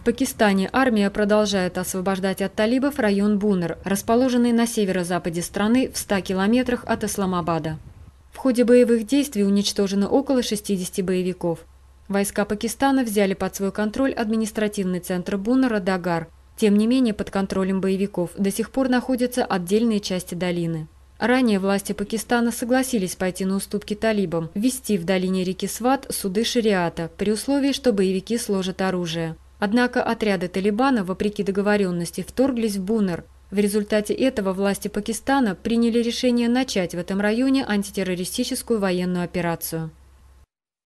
В Пакистане армия продолжает освобождать от талибов район Бунер, расположенный на северо-западе страны в 100 километрах от Исламабада. В ходе боевых действий уничтожено около 60 боевиков. Войска Пакистана взяли под свой контроль административный центр Бунера Дагар. Тем не менее, под контролем боевиков до сих пор находятся отдельные части долины. Ранее власти Пакистана согласились пойти на уступки талибам, ввести в долине реки Сват суды шариата, при условии, что боевики сложат оружие. Однако отряды Талибана, вопреки договоренности, вторглись в Бунер. В результате этого власти Пакистана приняли решение начать в этом районе антитеррористическую военную операцию.